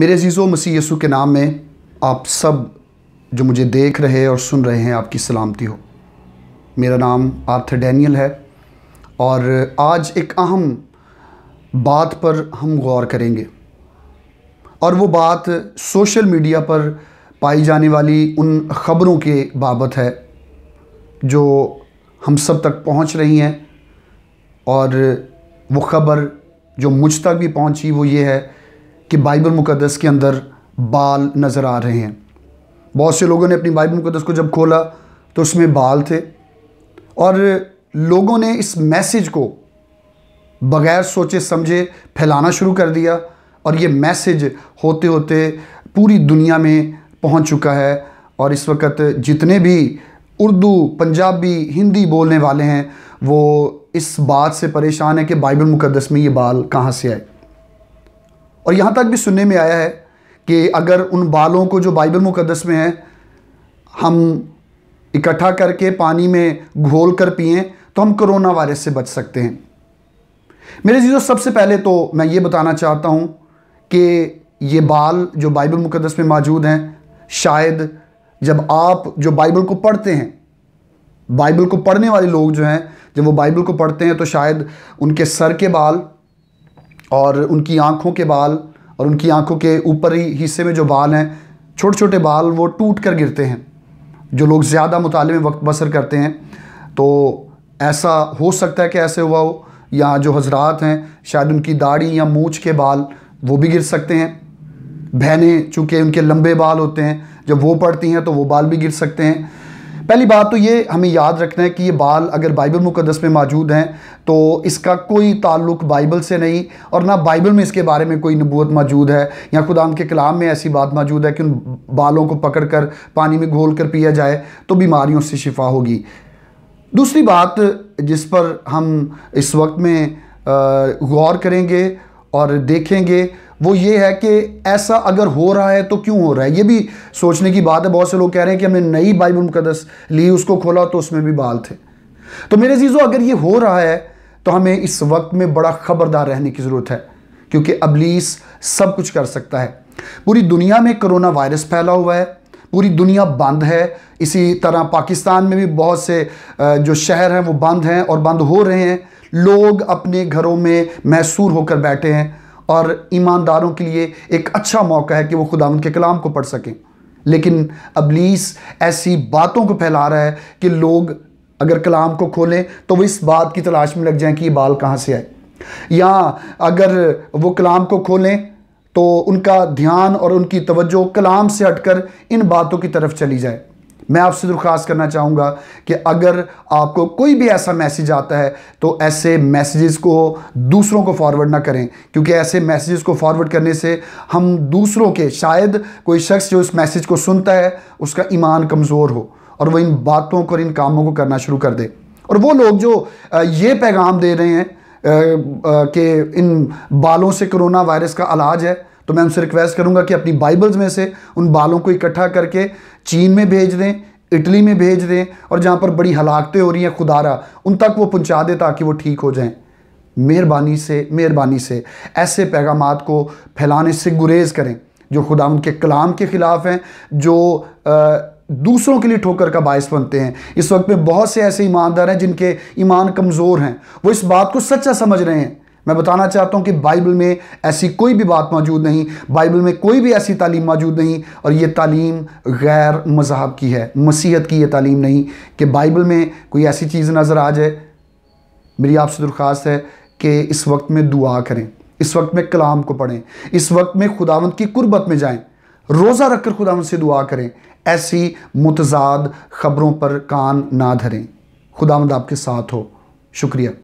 میرے عزیز و مسیح یسو کے نام میں آپ سب جو مجھے دیکھ رہے اور سن رہے ہیں آپ کی سلامتی ہو میرا نام آرتھر ڈینیل ہے اور آج ایک اہم بات پر ہم غور کریں گے اور وہ بات سوشل میڈیا پر پائی جانے والی ان خبروں کے بابت ہے جو ہم سب تک پہنچ رہی ہیں اور وہ خبر جو مجھ تک بھی پہنچی وہ یہ ہے کہ بائبل مقدس کے اندر بال نظر آ رہے ہیں بہت سے لوگوں نے اپنی بائبل مقدس کو جب کھولا تو اس میں بال تھے اور لوگوں نے اس میسیج کو بغیر سوچے سمجھے پھیلانا شروع کر دیا اور یہ میسیج ہوتے ہوتے پوری دنیا میں پہنچ چکا ہے اور اس وقت جتنے بھی اردو پنجابی ہندی بولنے والے ہیں وہ اس بات سے پریشان ہے کہ بائبل مقدس میں یہ بال کہاں سے آئے اور یہاں تک بھی سننے میں آیا ہے کہ اگر ان بالوں کو جو بائبل مقدس میں ہیں ہم اکٹھا کر کے پانی میں گھول کر پئیں تو ہم کرونا وائرس سے بچ سکتے ہیں میرے چیزوں سب سے پہلے تو میں یہ بتانا چاہتا ہوں کہ یہ بال جو بائبل مقدس میں موجود ہیں شاید جب آپ جو بائبل کو پڑھتے ہیں بائبل کو پڑھنے والے لوگ جو ہیں جب وہ بائبل کو پڑھتے ہیں تو شاید ان کے سر کے بال اور ان کی آنکھوں کے بال اور ان کی آنکھوں کے اوپر ہی حصے میں جو بال ہیں چھوٹے چھوٹے بال وہ ٹوٹ کر گرتے ہیں جو لوگ زیادہ مطالعے وقت بسر کرتے ہیں تو ایسا ہو سکتا ہے کہ ایسے ہوا ہو یا جو حضرات ہیں شاید ان کی داڑھی یا مونچھ کے بال وہ بھی گر سکتے ہیں بہنیں چونکہ ان کے لمبے بال ہوتے ہیں جب وہ پڑتی ہیں تو وہ بال بھی گر سکتے ہیں پہلی بات تو یہ ہمیں یاد رکھنا ہے کہ یہ بال اگر بائبل مقدس میں موجود ہیں تو اس کا کوئی تعلق بائبل سے نہیں اور نہ بائبل میں اس کے بارے میں کوئی نبوت موجود ہے یا خدا کے کلام میں ایسی بات موجود ہے کہ ان بالوں کو پکڑ کر پانی میں گھول کر پیا جائے تو بیماریوں سے شفا ہوگی دوسری بات جس پر ہم اس وقت میں غور کریں گے اور دیکھیں گے وہ یہ ہے کہ ایسا اگر ہو رہا ہے تو کیوں ہو رہا ہے یہ بھی سوچنے کی بات ہے بہت سے لوگ کہہ رہے ہیں کہ ہم نے نئی مقدس لی اس کو کھولا تو اس میں بھی بال تھے تو میرے عزیزو اگر یہ ہو رہا ہے تو ہمیں اس وقت میں بڑا خبردار رہنے کی ضرورت ہے کیونکہ ابلیس سب کچھ کر سکتا ہے پوری دنیا میں کرونا وائرس پھیلا ہوا ہے پوری دنیا بند ہے اسی طرح پاکستان میں بھی بہت سے جو شہر ہیں وہ بند ہیں اور بند ہو رہے ہیں لوگ اپنے گھروں میں محصور ہو کر بیٹھے ہیں اور ایمانداروں کے لیے ایک اچھا موقع ہے کہ وہ خدا کے کلام کو پڑھ سکیں لیکن ابلیس ایسی باتوں کو پھیلا رہا ہے کہ لوگ اگر کلام کو کھولیں تو وہ اس بات کی تلاش میں لگ جائیں کہ یہ بال کہاں سے آئے یا اگر وہ کلام کو کھولیں تو ان کا دھیان اور ان کی توجہ کلام سے ہٹ کر ان باتوں کی طرف چلی جائے میں آپ سے درخواست کرنا چاہوں گا کہ اگر آپ کو کوئی بھی ایسا میسیج آتا ہے تو ایسے میسیجز کو دوسروں کو فارورڈ نہ کریں کیونکہ ایسے میسیجز کو فارورڈ کرنے سے ہم دوسروں کے شاید کوئی شخص جو اس میسیج کو سنتا ہے اس کا ایمان کمزور ہو اور وہ ان باتوں کو اور ان کاموں کو کرنا شروع کر دے اور وہ لوگ جو یہ پیغام دے رہے ہیں کہ ان بالوں سے کرونا وائرس کا علاج ہے تو میں ان سے ریکویسٹ کروں گا کہ اپنی بائبلز میں سے ان بالوں کو اکٹھا کر کے چین میں بھیج دیں اٹلی میں بھیج دیں اور جہاں پر بڑی ہلاکتیں ہو رہی ہیں خدا ان تک وہ پہنچا دے تاکہ وہ ٹھیک ہو جائیں مہربانی سے مہربانی سے ایسے پیغامات کو پھیلانے سے گریز کریں جو خدا ان کے کلام کے خلاف ہیں جو دوسروں کے لیے ٹھوکر کا باعث بنتے ہیں اس وقت میں بہت سے ایسے ایماندار ہیں جن کے ایمان کمزور ہیں وہ اس بات کو سچا سمجھ رہے ہیں میں بتانا چاہتا ہوں کہ بائبل میں ایسی کوئی بھی بات موجود نہیں بائبل میں کوئی بھی ایسی تعلیم موجود نہیں اور یہ تعلیم غیر مذہب کی ہے مسیحت کی یہ تعلیم نہیں کہ بائبل میں کوئی ایسی چیز نظر آ جائے میری آپ سے درخواست ہے کہ اس وقت میں دعا کریں اس وقت میں کلام کو پڑھیں اس وقت میں خداوند کی قربت میں جائیں روزہ رکھ کر خداوند سے دعا کریں ایسی متضاد خبروں پر کان نہ دھریں خداوند آپ کے ساتھ ہو شکریہ